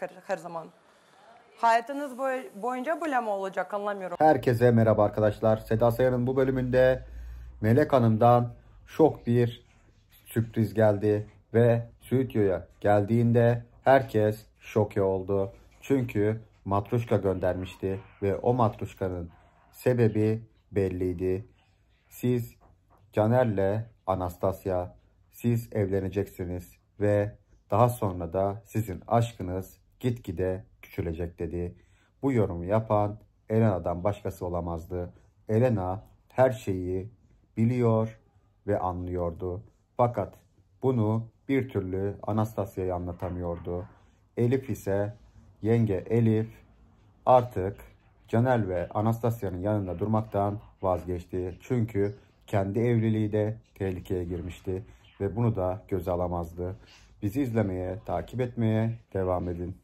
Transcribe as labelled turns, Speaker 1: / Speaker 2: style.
Speaker 1: her, her zaman. Hayatınız boy, boyunca böyle mi olacak anlamıyorum. Herkese merhaba arkadaşlar. Seda Sayan'ın bu bölümünde Melek Hanım'dan şok bir sürpriz geldi ve stüdyoya geldiğinde herkes şoke oldu. Çünkü matruşka göndermişti ve o matruşkanın sebebi belliydi. Siz Caner'le Anastasya siz evleneceksiniz ve daha sonra da sizin aşkınız gitgide küçülecek dedi. Bu yorumu yapan Elena'dan başkası olamazdı. Elena her şeyi biliyor ve anlıyordu. Fakat bunu bir türlü Anastasya'ya anlatamıyordu. Elif ise yenge Elif artık Canel ve Anastasya'nın yanında durmaktan vazgeçti. Çünkü kendi evliliği de tehlikeye girmişti ve bunu da göze alamazdı. Bizi izlemeye, takip etmeye devam edin.